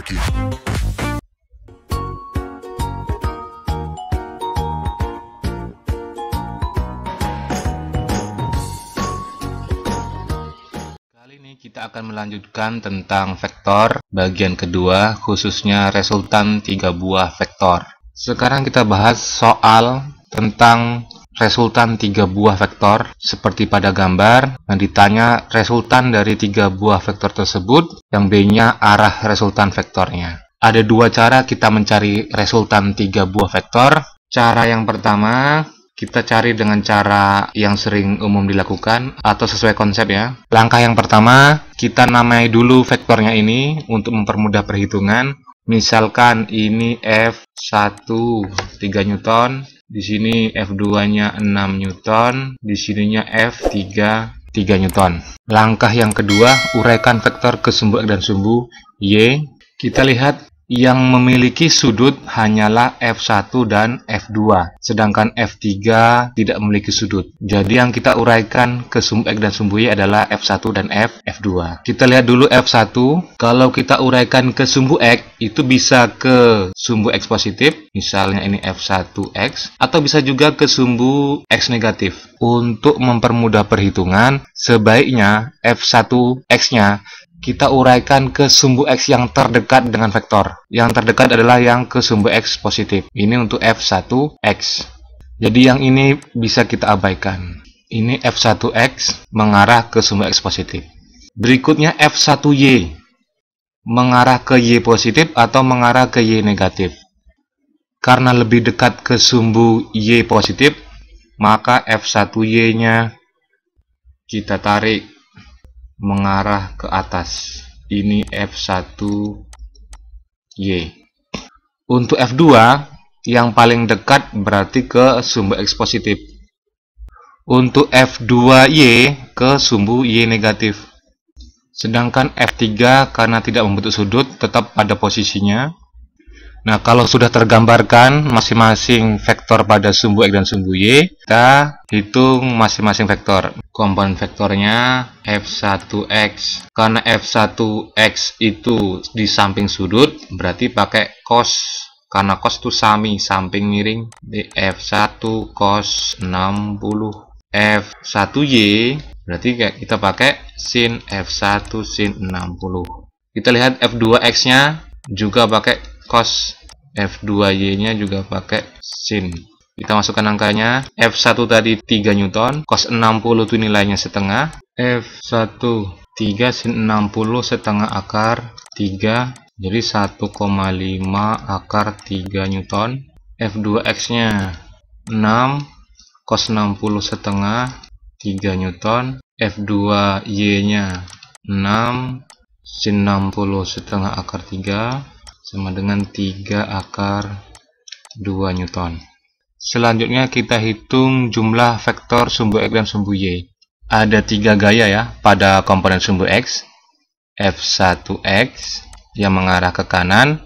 Kali ini kita akan melanjutkan tentang vektor bagian kedua khususnya resultan tiga buah vektor. Sekarang kita bahas soal tentang resultan tiga buah vektor seperti pada gambar dan ditanya resultan dari tiga buah vektor tersebut yang B-nya arah resultan vektornya. Ada dua cara kita mencari resultan tiga buah vektor. Cara yang pertama kita cari dengan cara yang sering umum dilakukan atau sesuai konsep ya. Langkah yang pertama, kita namai dulu vektornya ini untuk mempermudah perhitungan. Misalkan ini F1 3 Newton, di sini F2-nya 6 Newton, di sininya F3 3 Newton. Langkah yang kedua, uraikan vektor ke sumbu X dan sumbu Y. Kita lihat yang memiliki sudut hanyalah F1 dan F2, sedangkan F3 tidak memiliki sudut. Jadi yang kita uraikan ke sumbu X dan sumbu Y adalah F1 dan F, F2. Kita lihat dulu F1, kalau kita uraikan ke sumbu X, itu bisa ke sumbu X positif, misalnya ini F1X, atau bisa juga ke sumbu X negatif. Untuk mempermudah perhitungan, sebaiknya F1X-nya kita uraikan ke sumbu X yang terdekat dengan vektor. Yang terdekat adalah yang ke sumbu X positif. Ini untuk F1X. Jadi yang ini bisa kita abaikan. Ini F1X mengarah ke sumbu X positif. Berikutnya F1Y mengarah ke Y positif atau mengarah ke Y negatif. Karena lebih dekat ke sumbu Y positif, maka F1Y-nya kita tarik mengarah ke atas. Ini F1Y. Untuk F2, yang paling dekat berarti ke sumbu X positif. Untuk F2Y ke sumbu Y negatif. Sedangkan F3 karena tidak membentuk sudut tetap pada posisinya. Nah, kalau sudah tergambarkan masing-masing vektor pada sumbu X dan sumbu Y, kita hitung masing-masing vektor. Komponen vektornya F1X. Karena F1X itu di samping sudut, berarti pakai cos. Karena cos itu sami, samping miring. Di F1 cos 60 F1Y berarti kita pakai sin F1 sin 60 kita lihat F2X nya juga pakai cos F2Y nya juga pakai sin kita masukkan angkanya F1 tadi 3 Newton cos 60 itu nilainya setengah F1 3 sin 60 setengah akar 3 jadi 1,5 akar 3 Newton F2X nya 6 cos 60 setengah 3 Newton F2 Y nya 6 sin 60 setengah akar 3 sama dengan 3 akar 2 Newton selanjutnya kita hitung jumlah vektor sumbu X dan sumbu Y ada tiga gaya ya pada komponen sumbu X F1X yang mengarah ke kanan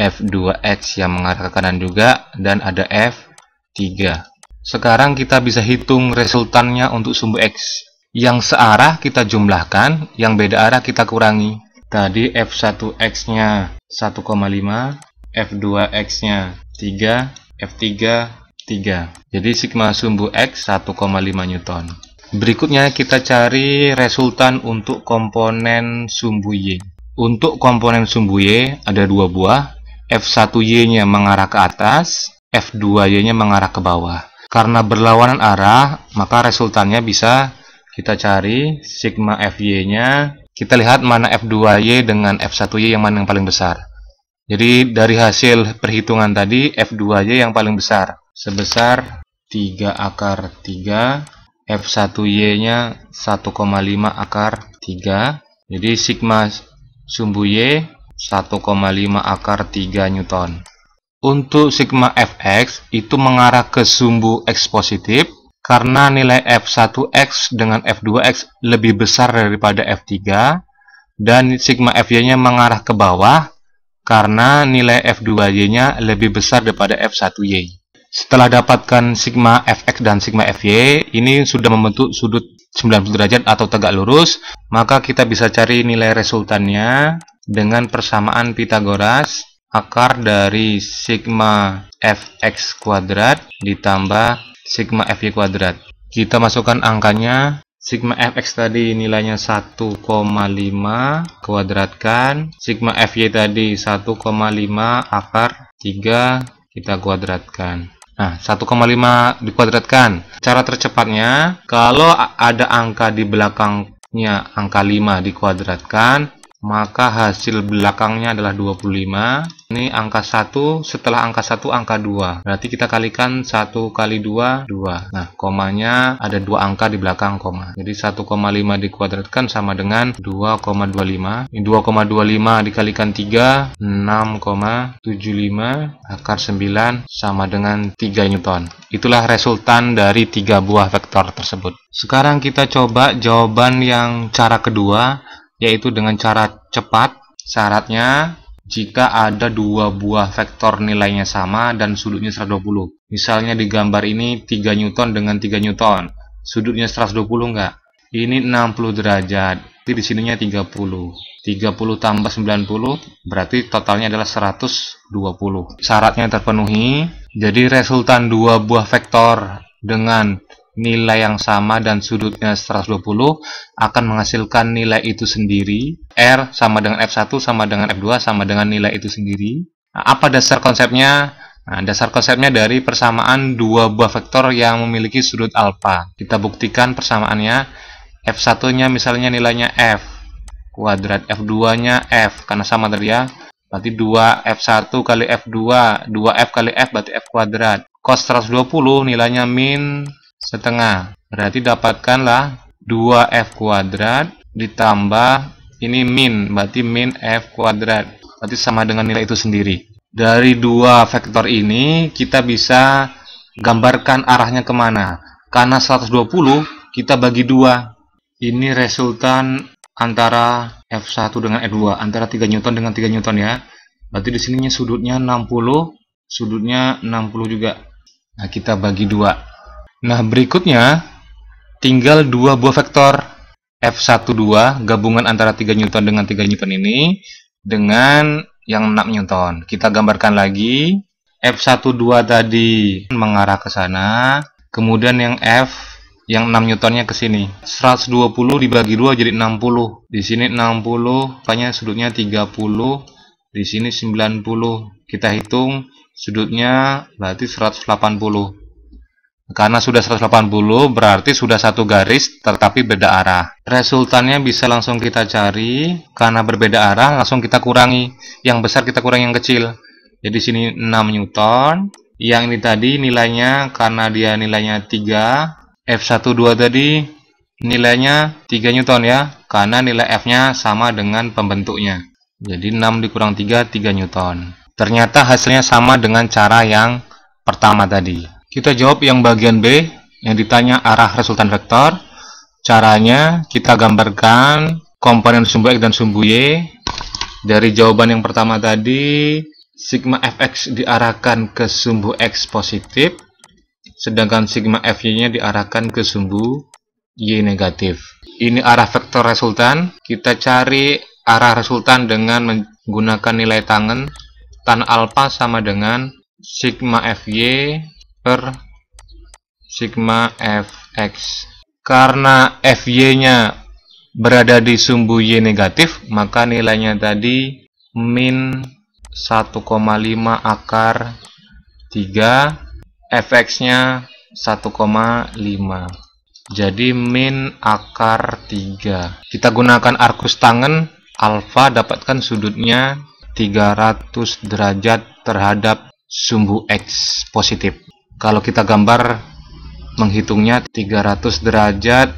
F2X yang mengarah ke kanan juga dan ada F3 sekarang kita bisa hitung resultannya untuk sumbu X. Yang searah kita jumlahkan, yang beda arah kita kurangi. Tadi F1X-nya 1,5, F2X-nya 3, F3 3. Jadi sigma sumbu X 1,5 Newton. Berikutnya kita cari resultan untuk komponen sumbu Y. Untuk komponen sumbu Y ada dua buah, F1Y-nya mengarah ke atas, F2Y-nya mengarah ke bawah. Karena berlawanan arah, maka resultannya bisa kita cari sigma FY-nya. Kita lihat mana F2Y dengan F1Y yang mana yang paling besar. Jadi dari hasil perhitungan tadi, F2Y yang paling besar. Sebesar 3 akar 3, F1Y-nya 1,5 akar 3. Jadi sigma sumbu Y 1,5 akar 3 Newton. Untuk sigma fx itu mengarah ke sumbu x positif karena nilai f1x dengan f2x lebih besar daripada f3 dan sigma fy-nya mengarah ke bawah karena nilai f2y-nya lebih besar daripada f1y. Setelah dapatkan sigma fx dan sigma fy, ini sudah membentuk sudut 90 derajat atau tegak lurus, maka kita bisa cari nilai resultannya dengan persamaan Pitagoras akar dari sigma fx kuadrat ditambah sigma fy kuadrat. Kita masukkan angkanya. Sigma fx tadi nilainya 1,5 kuadratkan. Sigma fy tadi 1,5 akar 3 kita kuadratkan. Nah, 1,5 dikuadratkan. Cara tercepatnya, kalau ada angka di belakangnya angka 5 dikuadratkan, maka hasil belakangnya adalah 25 ini angka 1 setelah angka 1 angka 2 berarti kita kalikan 1 kali 2 2 nah komanya ada dua angka di belakang koma jadi 1,5 dikuadratkan sama dengan 2,25 2,25 dikalikan 3 6,75 akar 9 sama dengan 3 Newton itulah resultan dari tiga buah vektor tersebut sekarang kita coba jawaban yang cara kedua yaitu dengan cara cepat syaratnya jika ada dua buah vektor nilainya sama dan sudutnya 120 misalnya di gambar ini 3 Newton dengan 3 Newton sudutnya 120 enggak ini 60 derajat jadi di sininya 30 30 tambah 90 berarti totalnya adalah 120 syaratnya terpenuhi jadi resultan dua buah vektor dengan nilai yang sama dan sudutnya 120 akan menghasilkan nilai itu sendiri. R sama dengan F1 sama dengan F2 sama dengan nilai itu sendiri. Nah, apa dasar konsepnya? Nah, dasar konsepnya dari persamaan dua buah vektor yang memiliki sudut alfa. Kita buktikan persamaannya. F1-nya misalnya nilainya F. Kuadrat F2-nya F. Karena sama tadi ya. Berarti 2F1 kali F2. 2F kali F berarti F kuadrat. Cos 120 nilainya min setengah. Berarti dapatkanlah 2F kuadrat ditambah ini min, berarti min F kuadrat. Berarti sama dengan nilai itu sendiri. Dari dua vektor ini kita bisa gambarkan arahnya kemana. Karena 120 kita bagi dua. Ini resultan antara F1 dengan F2, e antara 3 Newton dengan 3 Newton ya. Berarti di sininya sudutnya 60, sudutnya 60 juga. Nah, kita bagi dua Nah, berikutnya tinggal dua buah vektor F12 gabungan antara 3 Newton dengan 3 Newton ini dengan yang 6 Newton. Kita gambarkan lagi F12 tadi mengarah ke sana, kemudian yang F yang 6 Newtonnya ke sini. 120 dibagi 2 jadi 60. Di sini 60, makanya sudutnya 30, di sini 90. Kita hitung sudutnya berarti 180. Karena sudah 180 berarti sudah satu garis tetapi beda arah. Resultannya bisa langsung kita cari karena berbeda arah langsung kita kurangi. Yang besar kita kurangi yang kecil. Jadi sini 6 Newton. Yang ini tadi nilainya karena dia nilainya 3. F12 tadi nilainya 3 Newton ya. Karena nilai F-nya sama dengan pembentuknya. Jadi 6 dikurang 3, 3 Newton. Ternyata hasilnya sama dengan cara yang pertama tadi. Kita jawab yang bagian B, yang ditanya arah resultan vektor. Caranya kita gambarkan komponen sumbu X dan sumbu Y. Dari jawaban yang pertama tadi, sigma fx diarahkan ke sumbu X positif, sedangkan sigma fy-nya diarahkan ke sumbu Y negatif. Ini arah vektor resultan. Kita cari arah resultan dengan menggunakan nilai tangan tan alfa sama dengan sigma fy per sigma fx karena fy nya berada di sumbu y negatif maka nilainya tadi min 1,5 akar 3 fx nya 1,5 jadi min akar 3 kita gunakan arkus tangan alfa dapatkan sudutnya 300 derajat terhadap sumbu x positif kalau kita gambar menghitungnya 300 derajat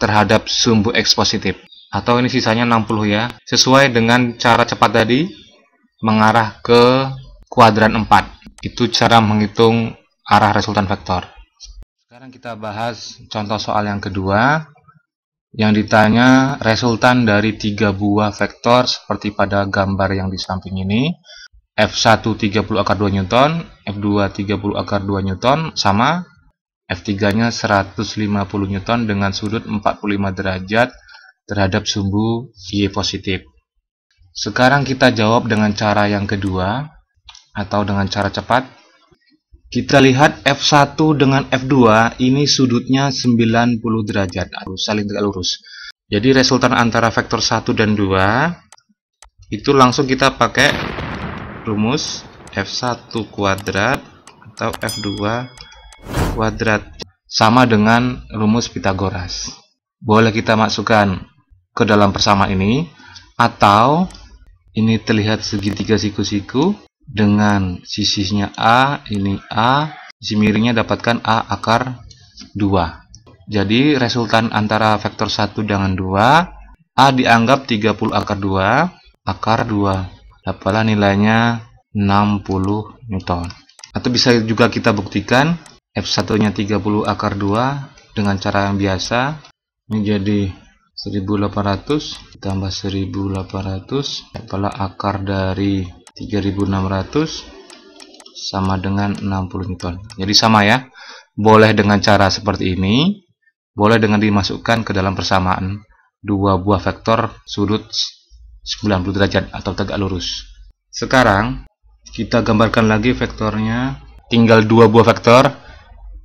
terhadap sumbu X positif atau ini sisanya 60 ya sesuai dengan cara cepat tadi mengarah ke kuadran 4 itu cara menghitung arah resultan vektor sekarang kita bahas contoh soal yang kedua yang ditanya resultan dari tiga buah vektor seperti pada gambar yang di samping ini F1 30 akar 2 Newton F2 30 akar 2 Newton sama F3-nya 150 Newton dengan sudut 45 derajat terhadap sumbu Y positif. Sekarang kita jawab dengan cara yang kedua atau dengan cara cepat. Kita lihat F1 dengan F2 ini sudutnya 90 derajat, harus saling tegak lurus. Jadi resultan antara vektor 1 dan 2 itu langsung kita pakai rumus F1 kuadrat atau F2 kuadrat sama dengan rumus Pitagoras. Boleh kita masukkan ke dalam persamaan ini atau ini terlihat segitiga siku-siku dengan sisinya A, ini A, sisi miringnya dapatkan A akar 2. Jadi resultan antara vektor 1 dengan 2, A dianggap 30 akar 2, akar 2. Dapatlah nilainya 60 Newton. Atau bisa juga kita buktikan F1 nya 30 akar 2 dengan cara yang biasa menjadi 1800 tambah 1800 kepala akar dari 3600 sama dengan 60 Newton. Jadi sama ya. Boleh dengan cara seperti ini, boleh dengan dimasukkan ke dalam persamaan dua buah vektor sudut 90 derajat atau tegak lurus. Sekarang kita gambarkan lagi vektornya tinggal dua buah vektor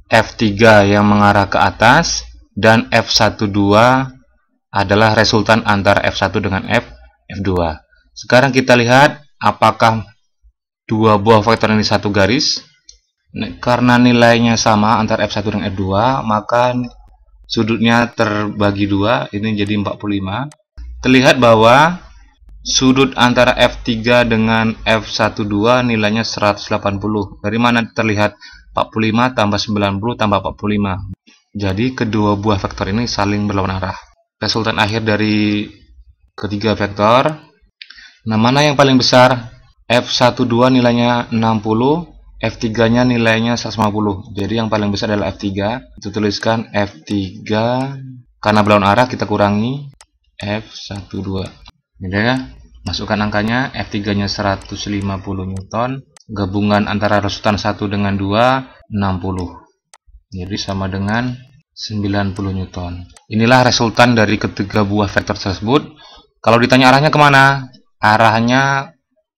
F3 yang mengarah ke atas dan F12 adalah resultan antara F1 dengan F, F2 sekarang kita lihat apakah dua buah vektor ini satu garis karena nilainya sama antara F1 dan F2 maka sudutnya terbagi dua ini jadi 45 terlihat bahwa sudut antara F3 dengan F12 nilainya 180 dari mana terlihat 45 tambah 90 tambah 45 jadi kedua buah vektor ini saling berlawan arah resultan akhir dari ketiga vektor nah mana yang paling besar F12 nilainya 60 F3 nya nilainya 150 jadi yang paling besar adalah F3 itu tuliskan F3 karena berlawan arah kita kurangi F12 Gitu ya. Masukkan angkanya, F3-nya 150 Newton, gabungan antara resultan 1 dengan 2, 60. Jadi sama dengan 90 Newton. Inilah resultan dari ketiga buah vektor tersebut. Kalau ditanya arahnya kemana? Arahnya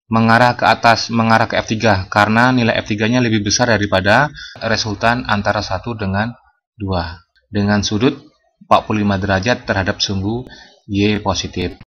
mengarah ke atas, mengarah ke F3, karena nilai F3-nya lebih besar daripada resultan antara 1 dengan 2. Dengan sudut 45 derajat terhadap sumbu Y positif.